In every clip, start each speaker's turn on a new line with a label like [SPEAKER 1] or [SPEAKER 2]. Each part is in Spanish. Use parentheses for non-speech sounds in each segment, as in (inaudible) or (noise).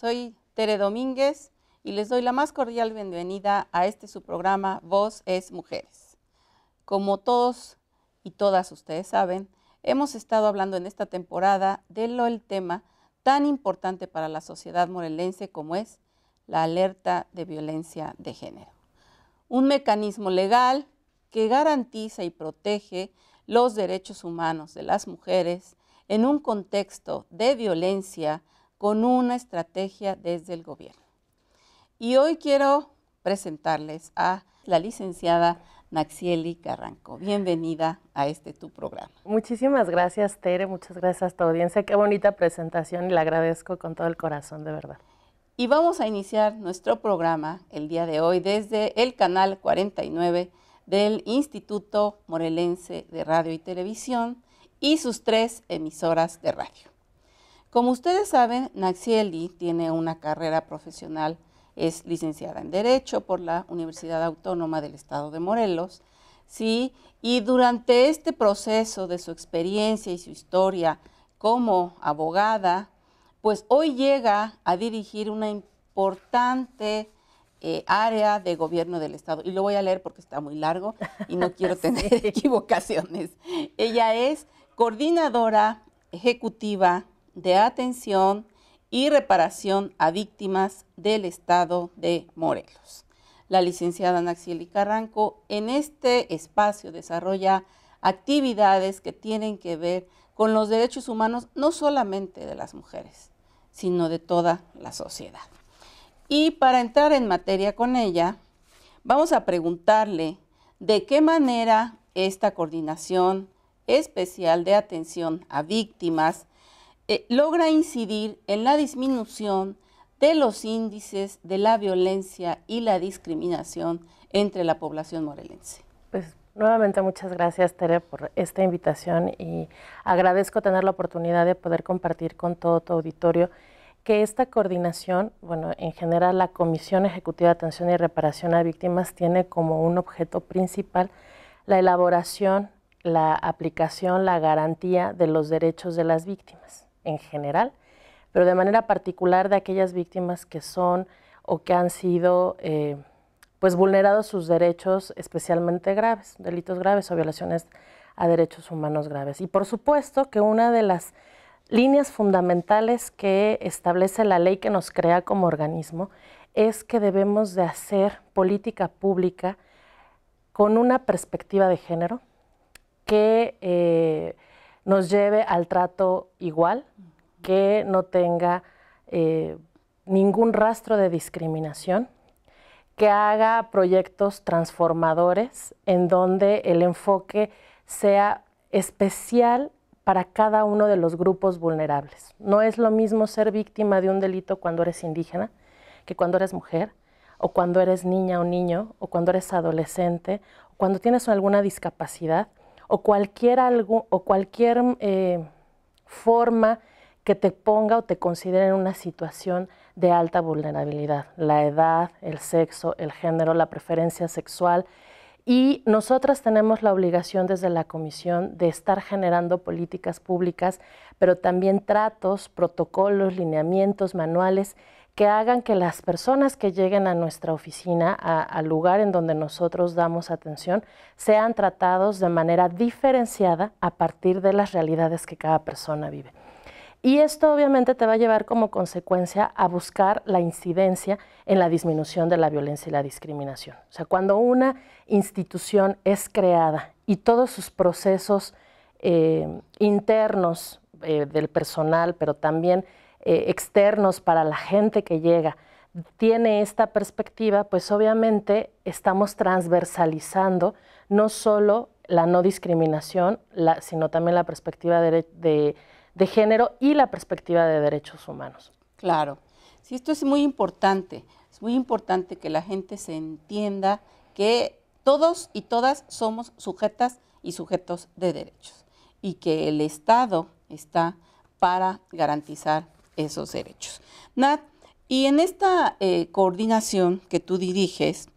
[SPEAKER 1] Soy Tere Domínguez y les doy la más cordial bienvenida a este su programa Voz es Mujeres. Como todos y todas ustedes saben, hemos estado hablando en esta temporada de lo tema tan importante para la sociedad morelense como es la alerta de violencia de género. Un mecanismo legal que garantiza y protege los derechos humanos de las mujeres en un contexto de violencia con una estrategia desde el gobierno. Y hoy quiero presentarles a la licenciada Naxieli Carranco. Bienvenida a este tu
[SPEAKER 2] programa. Muchísimas gracias, Tere. Muchas gracias a tu audiencia. Qué bonita presentación y la agradezco con todo el corazón, de verdad.
[SPEAKER 1] Y vamos a iniciar nuestro programa el día de hoy desde el canal 49 del Instituto Morelense de Radio y Televisión y sus tres emisoras de radio. Como ustedes saben, Naxieli tiene una carrera profesional, es licenciada en Derecho por la Universidad Autónoma del Estado de Morelos, ¿sí? Y durante este proceso de su experiencia y su historia como abogada, pues hoy llega a dirigir una importante eh, área de gobierno del Estado. Y lo voy a leer porque está muy largo y no quiero (laughs) tener equivocaciones. Ella es coordinadora ejecutiva de atención y reparación a víctimas del Estado de Morelos. La licenciada Naxili Carranco en este espacio desarrolla actividades que tienen que ver con los derechos humanos no solamente de las mujeres, sino de toda la sociedad. Y para entrar en materia con ella, vamos a preguntarle de qué manera esta coordinación especial de atención a víctimas eh, logra incidir en la disminución de los índices de la violencia y la discriminación entre la población morelense.
[SPEAKER 2] Pues nuevamente muchas gracias Tere por esta invitación y agradezco tener la oportunidad de poder compartir con todo tu auditorio que esta coordinación, bueno, en general la Comisión Ejecutiva de Atención y Reparación a Víctimas tiene como un objeto principal la elaboración, la aplicación, la garantía de los derechos de las víctimas en general, pero de manera particular de aquellas víctimas que son o que han sido eh, pues vulnerados sus derechos especialmente graves, delitos graves o violaciones a derechos humanos graves. Y por supuesto que una de las líneas fundamentales que establece la ley que nos crea como organismo es que debemos de hacer política pública con una perspectiva de género que eh, nos lleve al trato igual, que no tenga eh, ningún rastro de discriminación, que haga proyectos transformadores en donde el enfoque sea especial para cada uno de los grupos vulnerables. No es lo mismo ser víctima de un delito cuando eres indígena que cuando eres mujer, o cuando eres niña o niño, o cuando eres adolescente, o cuando tienes alguna discapacidad, o cualquier, o cualquier eh, forma que te ponga o te considere en una situación de alta vulnerabilidad, la edad, el sexo, el género, la preferencia sexual. Y nosotras tenemos la obligación desde la Comisión de estar generando políticas públicas, pero también tratos, protocolos, lineamientos, manuales que hagan que las personas que lleguen a nuestra oficina, al lugar en donde nosotros damos atención, sean tratados de manera diferenciada a partir de las realidades que cada persona vive. Y esto obviamente te va a llevar como consecuencia a buscar la incidencia en la disminución de la violencia y la discriminación. O sea, cuando una institución es creada y todos sus procesos eh, internos eh, del personal, pero también eh, externos para la gente que llega, tiene esta perspectiva, pues obviamente estamos transversalizando no solo la no discriminación, sino también la perspectiva de, género y la perspectiva de derechos humanos.
[SPEAKER 1] Claro, sí, esto es muy importante, es muy importante que la gente se entienda que todos y todas somos sujetas y sujetos de derechos y que el Estado está para garantizar esos derechos. Nat, y en esta eh, coordinación que tú diriges,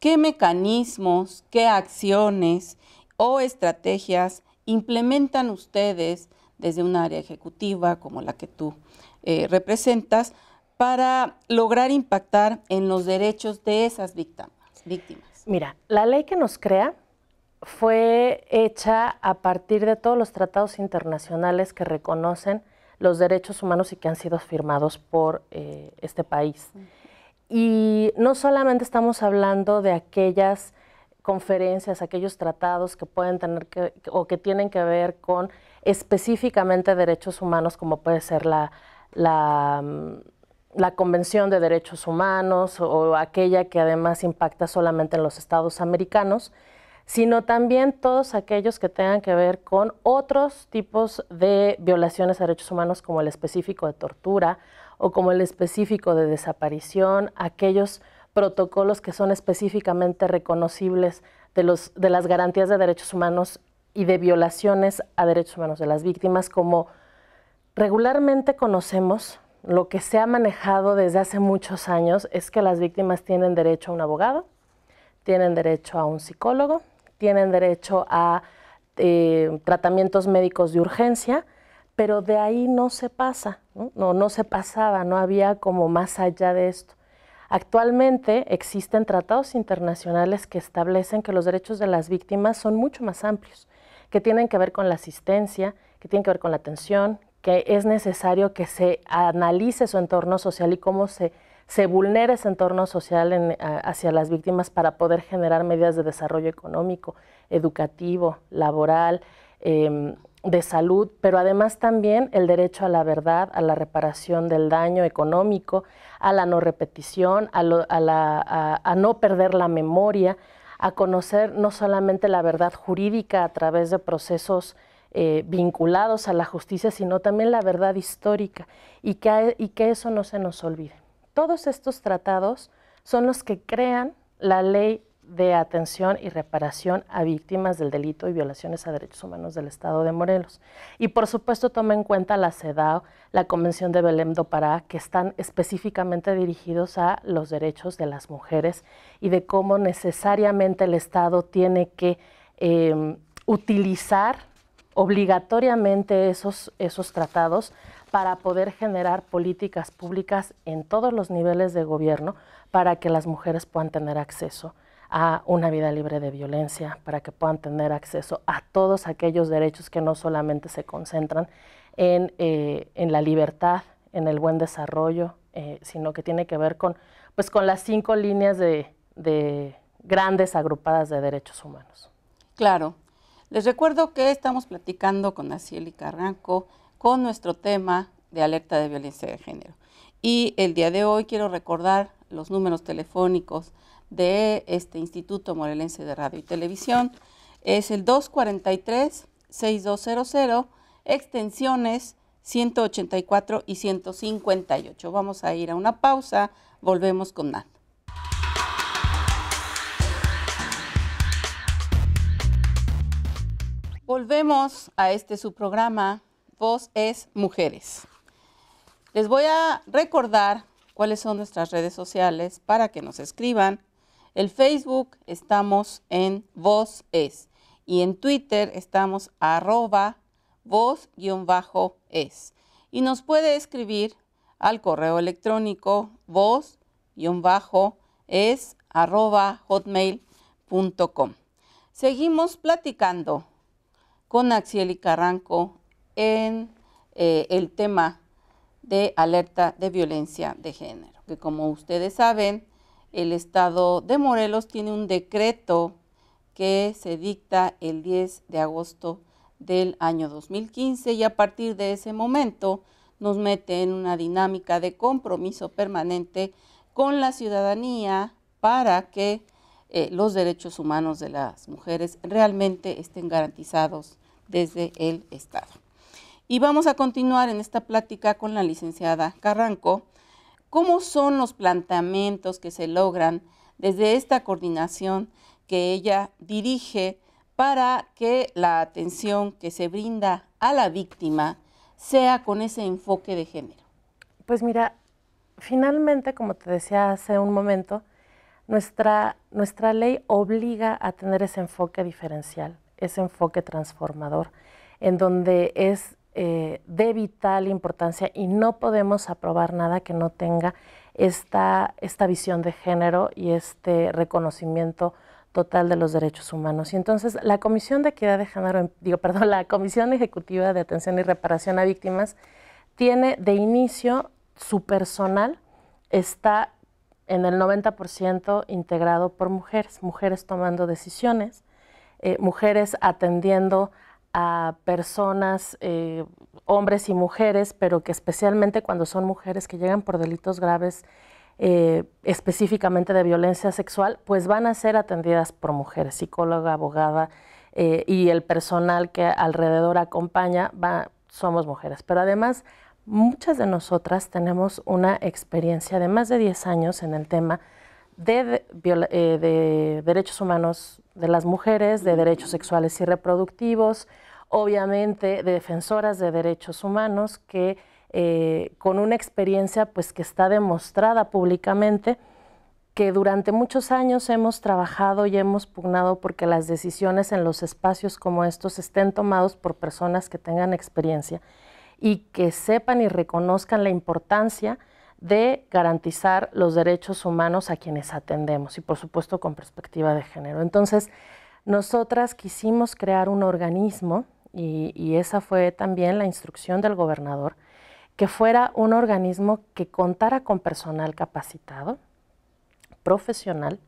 [SPEAKER 1] ¿qué mecanismos, qué acciones o estrategias implementan ustedes desde un área ejecutiva como la que tú eh, representas para lograr impactar en los derechos de esas víctimas? víctimas? Mira,
[SPEAKER 2] la ley que nos crea fue hecha a partir de todos los tratados internacionales que reconocen los derechos humanos y que han sido firmados por eh, este país. Y no solamente estamos hablando de aquellas conferencias, aquellos tratados que pueden tener que, o que tienen que ver con específicamente derechos humanos, como puede ser mm, la, Convención de Derechos Humanos o aquella que además impacta solamente en los estados americanos, sino también todos aquellos que tengan que ver con otros tipos de violaciones a derechos humanos como el específico de tortura o como el específico de desaparición, aquellos protocolos que son específicamente reconocibles de, los, de las garantías de derechos humanos y de violaciones a derechos humanos de las víctimas, como regularmente conocemos, lo que se ha manejado desde hace muchos años es que las víctimas tienen derecho a un abogado, tienen derecho a un psicólogo, tienen derecho a eh, tratamientos médicos de urgencia, pero de ahí no se pasa, ¿no? No, no se pasaba, no había como más allá de esto. Actualmente existen tratados internacionales que establecen que los derechos de las víctimas son mucho más amplios, que tienen que ver con la asistencia, que tienen que ver con la atención, que es necesario que se analice su entorno social y cómo se se vulnera ese entorno social hacia las víctimas para poder generar medidas de desarrollo económico, educativo, laboral, em, de salud, pero además también el derecho a la verdad, a la reparación del daño económico, a la no repetición, a, no perder la memoria, a conocer no solamente la verdad jurídica a través de procesos eh, vinculados a la justicia, sino también la verdad histórica y que eso no se nos olvide todos estos tratados son los que crean la ley de atención y reparación a víctimas del delito y violaciones a derechos humanos del Estado de Morelos. Y por supuesto toma en cuenta la CEDAW, la Convención de Belém do Pará, que están específicamente dirigidos a los derechos de las mujeres y de cómo necesariamente el Estado tiene que eh, utilizar obligatoriamente esos, esos tratados para poder generar políticas públicas en todos los niveles de gobierno para que las mujeres puedan tener acceso a una vida libre de violencia, para que puedan tener acceso a todos aquellos derechos que no solamente se concentran en, eh, la libertad, en el buen desarrollo, eh, sino que tiene que ver con, pues, con las cinco líneas de grandes agrupadas de derechos humanos. Claro,
[SPEAKER 1] les recuerdo que estamos platicando con y Carranco con nuestro tema de alerta de violencia de género. Y el día de hoy quiero recordar los números telefónicos de este Instituto Morelense de Radio y Televisión. Es el 243-6200, extensiones 184 y 158. Vamos a ir a una pausa, volvemos con Nat. Volvemos a este su programa, Voz es Mujeres. Les voy a recordar cuáles son nuestras redes sociales para que nos escriban. En Facebook estamos en Voz es y en Twitter estamos arroba voz-es. Y nos puede escribir al correo electrónico voz-es arroba hotmail.com. Seguimos platicando con y Carranco en eh, el tema de alerta de violencia de género, que como ustedes saben, el Estado de Morelos tiene un decreto que se dicta el 10 de agosto del año 2015 y a partir de ese momento nos mete en una dinámica de compromiso permanente con la ciudadanía para que eh, los derechos humanos de las mujeres realmente estén garantizados desde el Estado. Y vamos a continuar en esta plática con la licenciada Carranco. ¿Cómo son los planteamientos que se logran desde esta coordinación que ella dirige para que la atención que se brinda a la víctima sea con ese enfoque de
[SPEAKER 2] género? Pues mira, finalmente, como te decía hace un momento, nuestra, nuestra ley obliga a tener ese enfoque diferencial, ese enfoque transformador, en donde es eh, de vital importancia y no podemos aprobar nada que no tenga esta, esta visión de género y este reconocimiento total de los derechos humanos. Y entonces la Comisión de Equidad de Género, digo, (laughs) perdón, la Comisión Ejecutiva de Atención y Reparación a Víctimas tiene de inicio su personal está en el 90% integrado por mujeres, mujeres tomando decisiones, eh, mujeres atendiendo a personas, eh, hombres y mujeres, pero que especialmente cuando son mujeres que llegan por delitos graves, eh, específicamente de violencia sexual, pues van a ser atendidas por mujeres, psicóloga, abogada y el personal que alrededor acompaña, somos mujeres. Pero además muchas de nosotras tenemos una experiencia de más de 10 años en el tema eh, de, derechos humanos de las mujeres, de derechos sexuales y reproductivos, obviamente de defensoras de derechos humanos que eh, con una experiencia pues que está demostrada públicamente que durante muchos años hemos trabajado y hemos pugnado porque las decisiones en los espacios como estos estén tomados por personas que tengan experiencia y que sepan y reconozcan la importancia de garantizar los derechos humanos a quienes atendemos y por supuesto con perspectiva de género. Entonces, nosotras quisimos crear un organismo y, esa fue también la instrucción del gobernador, que fuera un organismo que contara con personal capacitado, profesional,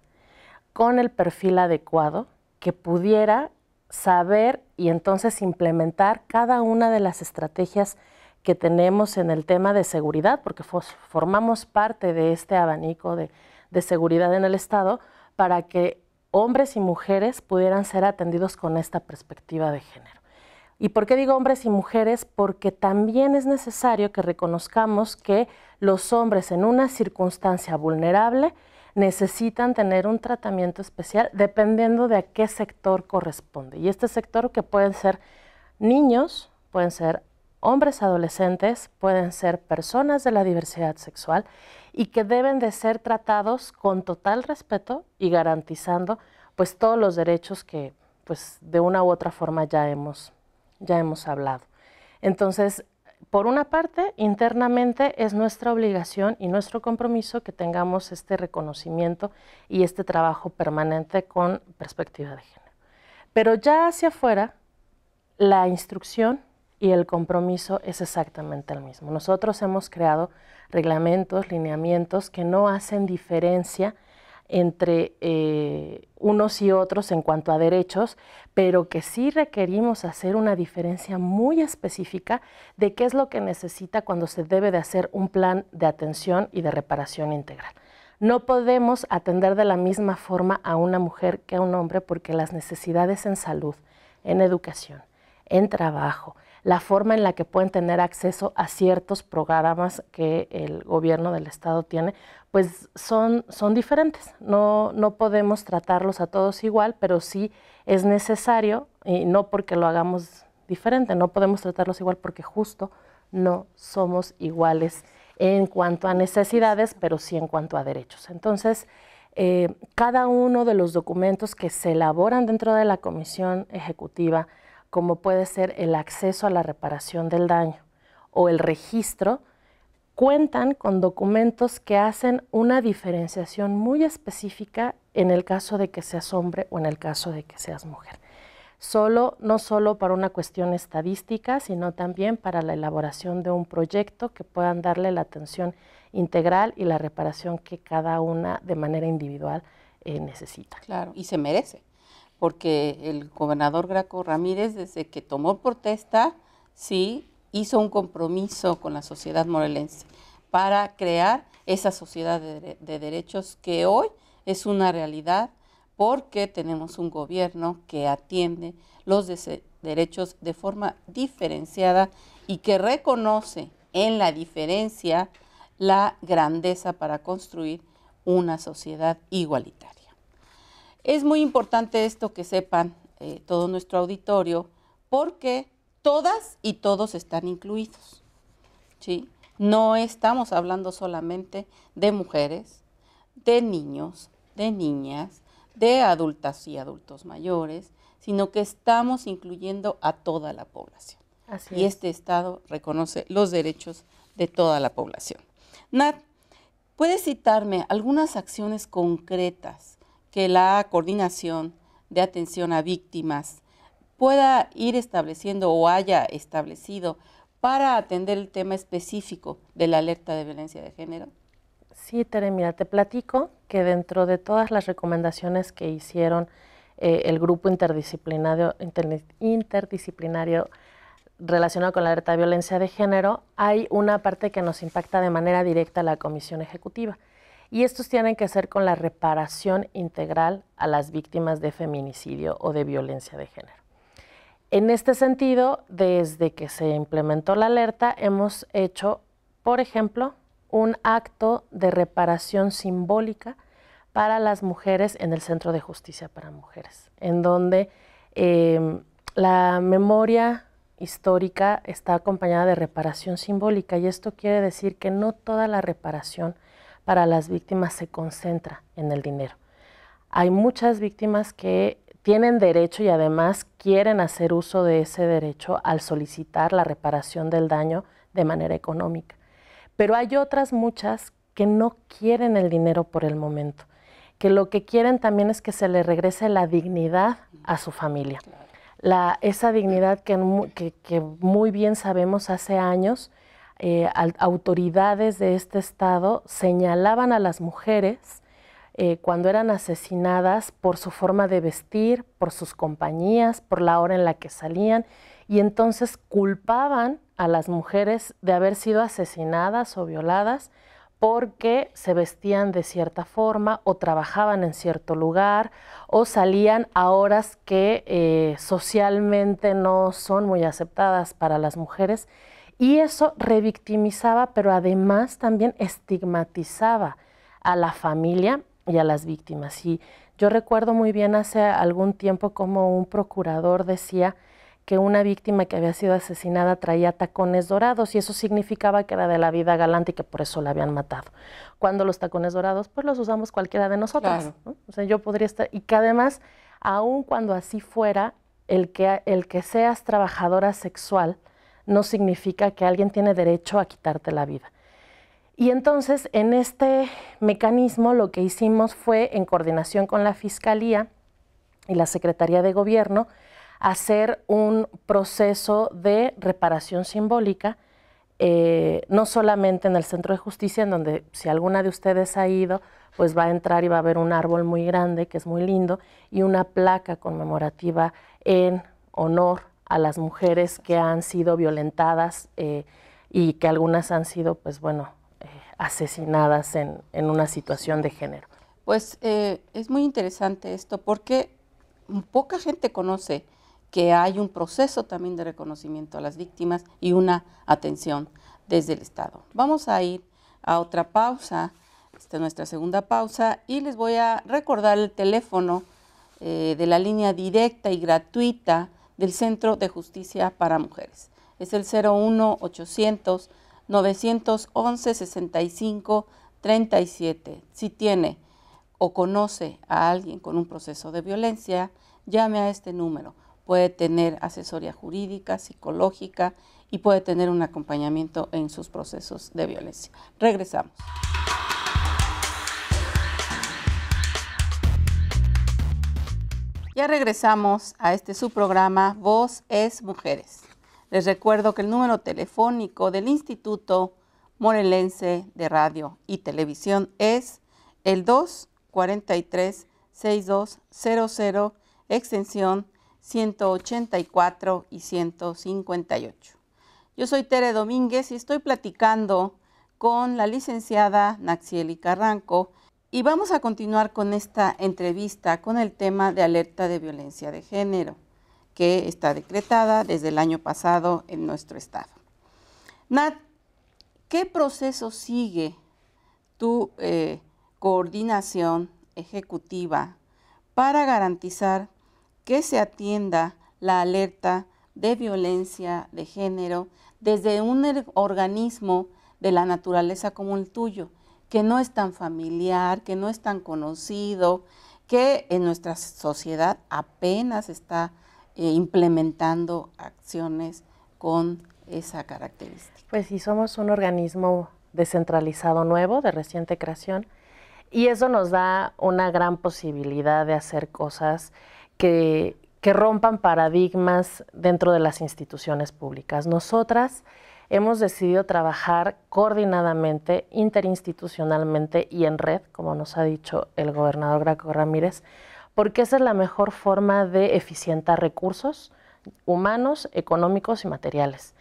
[SPEAKER 2] con el perfil adecuado, que pudiera saber y entonces implementar cada una de las estrategias que tenemos en el tema de seguridad, porque formamos parte de este abanico de, seguridad en el Estado, para que hombres y mujeres pudieran ser atendidos con esta perspectiva de género. ¿Y por qué digo hombres y mujeres? Porque también es necesario que reconozcamos que los hombres en una circunstancia vulnerable necesitan tener un tratamiento especial dependiendo de a qué sector corresponde. Y este sector que pueden ser niños, pueden ser hombres adolescentes, pueden ser personas de la diversidad sexual y que deben de ser tratados con total respeto y garantizando pues todos los derechos que pues de una u otra forma ya hemos ya hemos hablado. Entonces, por una parte, internamente es nuestra obligación y nuestro compromiso que tengamos este reconocimiento y este trabajo permanente con perspectiva de género. Pero ya hacia afuera, la instrucción y el compromiso es exactamente el mismo. Nosotros hemos creado reglamentos, lineamientos que no hacen diferencia entre eh, unos y otros en cuanto a derechos, pero que sí requerimos hacer una diferencia muy específica de qué es lo que necesita cuando se debe de hacer un plan de atención y de reparación integral. No podemos atender de la misma forma a una mujer que a un hombre porque las necesidades en salud, en educación, en trabajo, la forma en la que pueden tener acceso a ciertos programas que el gobierno del Estado tiene, pues son, son diferentes. No, no podemos tratarlos a todos igual, pero sí es necesario, y no porque lo hagamos diferente, no podemos tratarlos igual porque justo no somos iguales en cuanto a necesidades, pero sí en cuanto a derechos. Entonces, eh, cada uno de los documentos que se elaboran dentro de la Comisión Ejecutiva, como puede ser el acceso a la reparación del daño o el registro, cuentan con documentos que hacen una diferenciación muy específica en el caso de que seas hombre o en el caso de que seas mujer. Solo, no solo para una cuestión estadística, sino también para la elaboración de un proyecto que puedan darle la atención integral y la reparación que cada una de manera individual eh, necesita. Claro,
[SPEAKER 1] y se merece porque el gobernador Graco Ramírez, desde que tomó protesta, sí hizo un compromiso con la sociedad morelense para crear esa sociedad de, derechos que hoy es una realidad porque tenemos un gobierno que atiende los derechos de forma diferenciada y que reconoce en la diferencia la grandeza para construir una sociedad igualitaria. Es muy importante esto que sepan eh, todo nuestro auditorio, porque todas y todos están incluidos. ¿sí? No estamos hablando solamente de mujeres, de niños, de niñas, de adultas y adultos mayores, sino que estamos incluyendo a toda la población.
[SPEAKER 2] Así y este
[SPEAKER 1] Estado reconoce los derechos de toda la población. Nat, ¿puedes citarme algunas acciones concretas que la coordinación de atención a víctimas pueda ir estableciendo o haya establecido para atender el tema específico de la alerta de violencia de género?
[SPEAKER 2] Sí, Tere, mira, te platico que dentro de todas las recomendaciones que hicieron eh, el grupo interdisciplinario, interdisciplinario relacionado con la alerta de violencia de género, hay una parte que nos impacta de manera directa a la Comisión Ejecutiva y estos tienen que ser con la reparación integral a las víctimas de feminicidio o de violencia de género. En este sentido, desde que se implementó la alerta, hemos hecho, por ejemplo, un acto de reparación simbólica para las mujeres en el Centro de Justicia para Mujeres, en donde em, la memoria histórica está acompañada de reparación simbólica y esto quiere decir que no toda la reparación para las víctimas se concentra en el dinero. Hay muchas víctimas que tienen derecho y además quieren hacer uso de ese derecho al solicitar la reparación del daño de manera económica. Pero hay otras muchas que no quieren el dinero por el momento, que lo que quieren también es que se le regrese la dignidad a su familia. esa dignidad que muy bien sabemos hace años eh, autoridades de este estado señalaban a las mujeres eh, cuando eran asesinadas por su forma de vestir, por sus compañías, por la hora en la que salían, y entonces culpaban a las mujeres de haber sido asesinadas o violadas porque se vestían de cierta forma o trabajaban en cierto lugar o salían a horas que eh, socialmente no son muy aceptadas para las mujeres y eso revictimizaba, pero además también estigmatizaba a la familia y a las víctimas. Y yo recuerdo muy bien hace algún tiempo como un procurador decía que una víctima que había sido asesinada traía tacones dorados y eso significaba que era de la vida galante y que por eso la habían matado. Cuando los tacones dorados, pues los usamos cualquiera de nosotras. O sea, yo podría estar... Y que además, aun cuando así fuera, el que, el que seas trabajadora sexual no significa que alguien tiene derecho a quitarte la vida. Y entonces, en este mecanismo, lo que hicimos fue, en coordinación con la Fiscalía y la Secretaría de Gobierno, hacer un proceso de reparación simbólica, eh, no solamente en el Centro de Justicia, en donde si alguna de ustedes ha ido, pues va a entrar y va a ver un árbol muy grande, que es muy lindo, y una placa conmemorativa en honor a las mujeres que han sido violentadas eh, y que algunas han sido, pues bueno, eh, asesinadas en, una situación de género.
[SPEAKER 1] Pues eh, es muy interesante esto porque poca gente conoce que hay un proceso también de reconocimiento a las víctimas y una atención desde el Estado. Vamos a ir a otra pausa, esta es nuestra segunda pausa, y les voy a recordar el teléfono de la línea directa y gratuita del Centro de Justicia para Mujeres. Es el 01 800 911 6537 Si tiene o conoce a alguien con un proceso de violencia, llame a este número. Puede tener asesoría jurídica, psicológica y puede tener un acompañamiento en sus procesos de violencia. Regresamos. Ya regresamos a este subprograma Voz es Mujeres. Les recuerdo que el número telefónico del Instituto Morelense de Radio y Televisión es el 243-6200, extensión 184 y 158. Yo soy Tere Domínguez y estoy platicando con la licenciada Naxieli Carranco, y vamos a continuar con esta entrevista con el tema de alerta de violencia de género, que está decretada desde el año pasado en nuestro estado. Nat, ¿qué proceso sigue tu eh, coordinación ejecutiva para garantizar que se atienda la alerta de violencia de género desde un organismo de la naturaleza como el tuyo, que no es tan familiar, que no es tan conocido, que en nuestra sociedad apenas está eh, implementando acciones con esa característica.
[SPEAKER 2] Pues sí, somos un organismo descentralizado nuevo, de reciente creación, y eso nos da una gran posibilidad de hacer cosas que, que rompan paradigmas dentro de las instituciones públicas. Nosotras hemos decidido trabajar coordinadamente, interinstitucionalmente y en red, como nos ha dicho el gobernador Graco Ramírez, porque esa es la mejor forma de eficientar recursos humanos, económicos y materiales.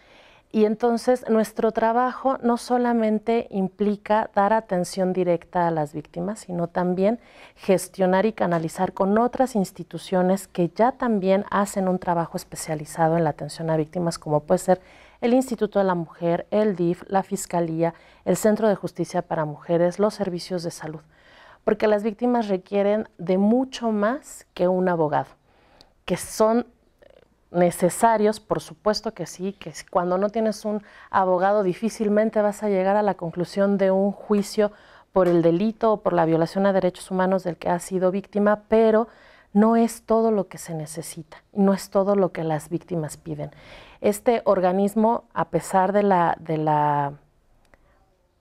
[SPEAKER 2] Y entonces nuestro trabajo no solamente implica dar atención directa a las víctimas, sino también gestionar y canalizar con otras instituciones que ya también hacen un trabajo especializado en la atención a víctimas, como puede ser el Instituto de la Mujer, el DIF, la Fiscalía, el Centro de Justicia para Mujeres, los servicios de salud, porque las víctimas requieren de mucho más que un abogado, que son necesarios, por supuesto que sí, que cuando no tienes un abogado difícilmente vas a llegar a la conclusión de un juicio por el delito o por la violación a derechos humanos del que has sido víctima, pero no es todo lo que se necesita, no es todo lo que las víctimas piden este organismo, a pesar de la, de la,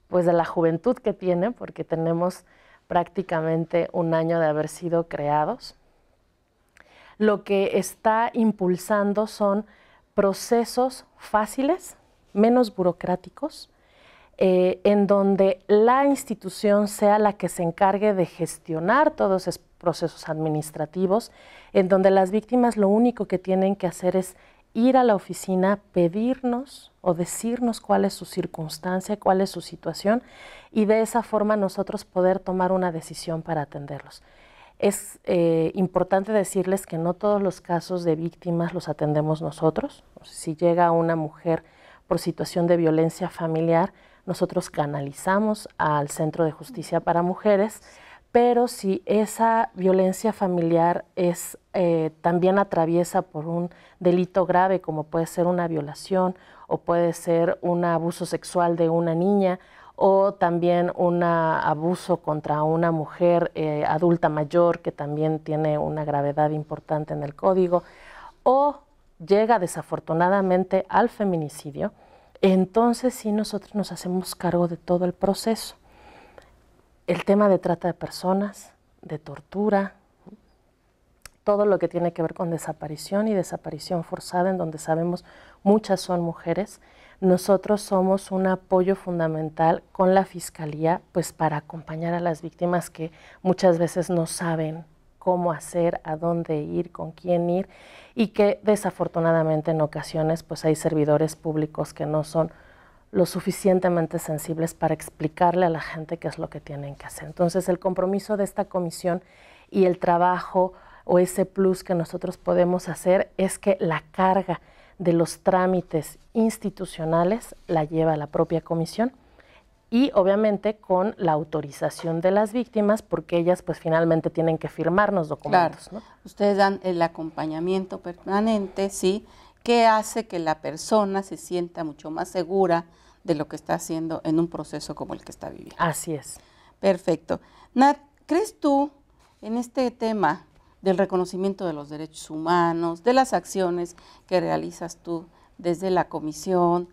[SPEAKER 2] pues de la juventud que tiene, porque tenemos prácticamente un año de haber sido creados, lo que está impulsando son procesos fáciles, menos burocráticos, eh, en donde la institución sea la que se encargue de gestionar todos esos procesos administrativos, en donde las víctimas lo único que tienen que hacer es ir a la oficina, pedirnos o decirnos cuál es su circunstancia, cuál es su situación y de esa forma nosotros poder tomar una decisión para atenderlos. Es eh, importante decirles que no todos los casos de víctimas los atendemos nosotros. Si llega una mujer por situación de violencia familiar, nosotros canalizamos al Centro de Justicia para Mujeres pero si esa violencia familiar es eh, también atraviesa por un delito grave como puede ser una violación o puede ser un abuso sexual de una niña o también un abuso contra una mujer eh, adulta mayor que también tiene una gravedad importante en el código o llega desafortunadamente al feminicidio, entonces sí nosotros nos hacemos cargo de todo el proceso el tema de trata de personas, de tortura, todo lo que tiene que ver con desaparición y desaparición forzada, en donde sabemos muchas son mujeres. Nosotros somos un apoyo fundamental con la Fiscalía, pues para acompañar a las víctimas que muchas veces no saben cómo hacer, a dónde ir, con quién ir, y que desafortunadamente en ocasiones pues hay servidores públicos que no son lo suficientemente sensibles para explicarle a la gente qué es lo que tienen que hacer. Entonces, el compromiso de esta comisión y el trabajo o ese plus que nosotros podemos hacer es que la carga de los trámites institucionales la lleva la propia comisión y obviamente con la autorización de las víctimas porque ellas pues finalmente tienen que los documentos. Ustedes
[SPEAKER 1] dan el acompañamiento
[SPEAKER 2] permanente, ¿sí?
[SPEAKER 1] Que hace que la persona se sienta mucho más segura de lo que está haciendo en un proceso como el que está viviendo. Así es. Perfecto. Nat, ¿crees tú en este tema del reconocimiento de los derechos humanos, de las acciones que realizas tú desde la comisión?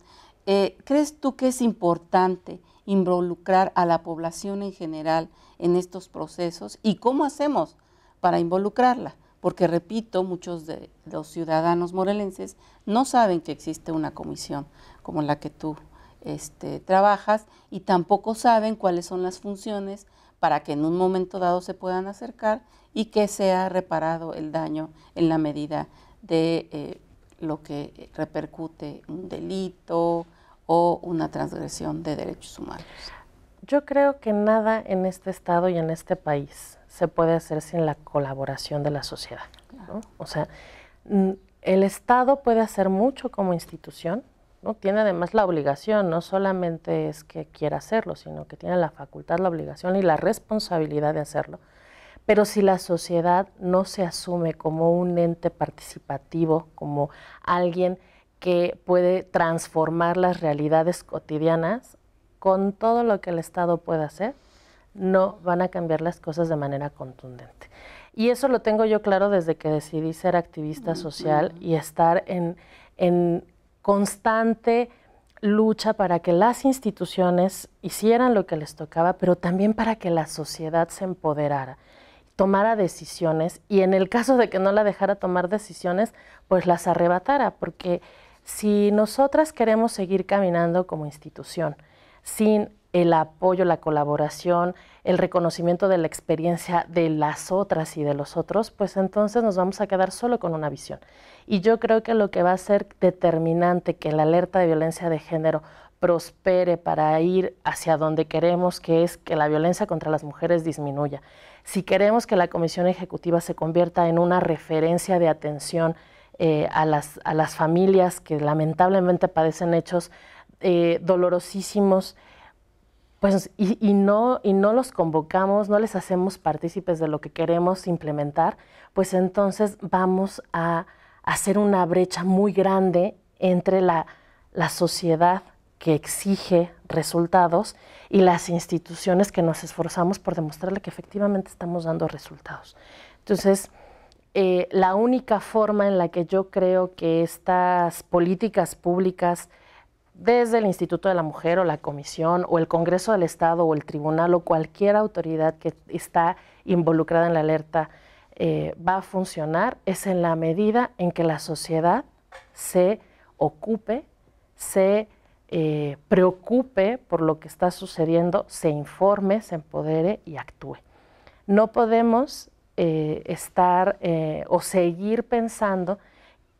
[SPEAKER 1] Eh, ¿Crees tú que es importante involucrar a la población en general en estos procesos y cómo hacemos para involucrarla? Porque, repito, muchos de los ciudadanos morelenses no saben que existe una comisión como la que tú este, trabajas y tampoco saben cuáles son las funciones para que en un momento dado se puedan acercar y que sea reparado el daño en la medida de eh, lo que repercute un delito o una transgresión de derechos humanos.
[SPEAKER 2] Yo creo que nada en este Estado y en este país se puede hacer sin la colaboración de la sociedad. O sea, el Estado puede hacer mucho como institución, tiene además la obligación, no solamente es que quiera hacerlo, sino que tiene la facultad, la obligación y la responsabilidad de hacerlo. Pero si la sociedad no se asume como un ente participativo, como alguien que puede transformar las realidades cotidianas, con todo lo que el Estado pueda hacer, no van a cambiar las cosas de manera contundente. Y eso lo tengo yo claro desde que decidí ser activista social y estar en constante lucha para que las instituciones hicieran lo que les tocaba, pero también para que la sociedad se empoderara, tomara decisiones y en el caso de que no la dejara tomar decisiones, pues las arrebatara, porque si nosotras queremos seguir caminando como institución sin el apoyo, la colaboración, el reconocimiento de la experiencia de las otras y de los otros, pues entonces nos vamos a quedar solo con una visión. Y yo creo que lo que va a ser determinante que la alerta de violencia de género prospere para ir hacia donde queremos, que es que la violencia contra las mujeres disminuya. Si queremos que la Comisión Ejecutiva se convierta en una referencia de atención eh, a, las, familias que lamentablemente padecen hechos eh, dolorosísimos, pues y, no, los convocamos, no les hacemos partícipes de lo que queremos implementar, pues entonces vamos a hacer una brecha muy grande entre la, sociedad que exige resultados y las instituciones que nos esforzamos por demostrarle que efectivamente estamos dando resultados. Entonces, eh, la única forma en la que yo creo que estas políticas públicas desde el Instituto de la Mujer o la Comisión o el Congreso del Estado o el Tribunal o cualquier autoridad que está involucrada en la alerta eh, va a funcionar es en la medida en que la sociedad se ocupe, se eh, preocupe por lo que está sucediendo, se informe, se empodere y actúe. No podemos eh, estar o seguir pensando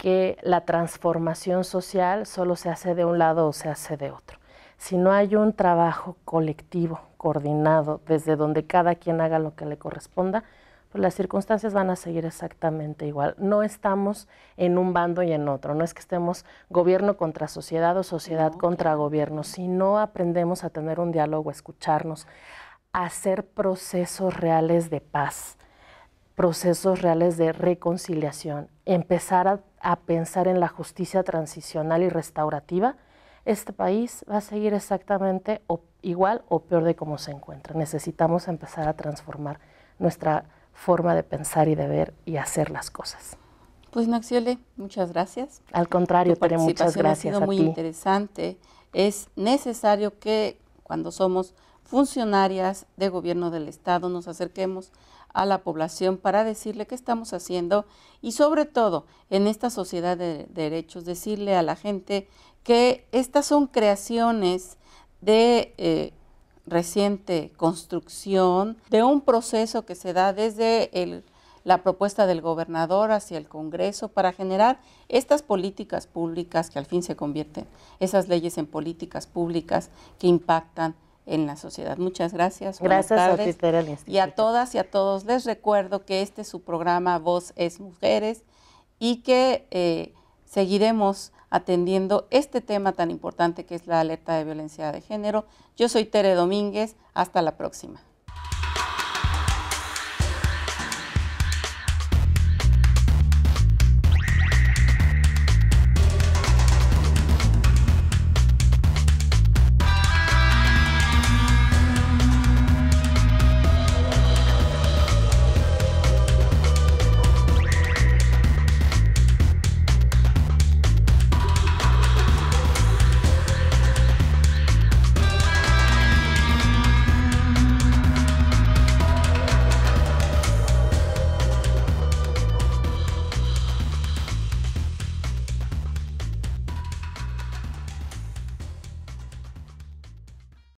[SPEAKER 2] que la transformación social solo se hace de un lado o se hace de otro. Si no hay un trabajo colectivo, coordinado, desde donde cada quien haga lo que le corresponda, pues las circunstancias van a seguir exactamente igual. No estamos en un bando y en otro, no es que estemos gobierno contra sociedad o sociedad contra gobierno. Si no aprendemos a tener un diálogo, a escucharnos, a hacer procesos reales de paz, procesos reales de reconciliación, empezar a, pensar en la justicia transicional y restaurativa, este país va a seguir exactamente igual o peor de como se encuentra. Necesitamos empezar a transformar nuestra forma de pensar y de ver y hacer las cosas.
[SPEAKER 1] Pues Naxiole, muchas gracias.
[SPEAKER 2] Al contrario, Tere, muchas gracias. Ha sido muy
[SPEAKER 1] interesante. Es necesario que cuando somos funcionarias de gobierno del Estado nos acerquemos a la población para decirle qué estamos haciendo y sobre todo en esta sociedad de derechos decirle a la gente que estas son creaciones de eh, reciente construcción, de un proceso que se da desde la propuesta del gobernador hacia el Congreso para generar estas políticas públicas que al fin se convierten, esas leyes en políticas públicas que impactan en la sociedad. Muchas gracias. Gracias a Y a todas y a todos les recuerdo que este es su programa Voz es Mujeres y que eh, seguiremos atendiendo este tema tan importante que es la alerta de violencia de género. Yo soy Tere Domínguez. Hasta la próxima.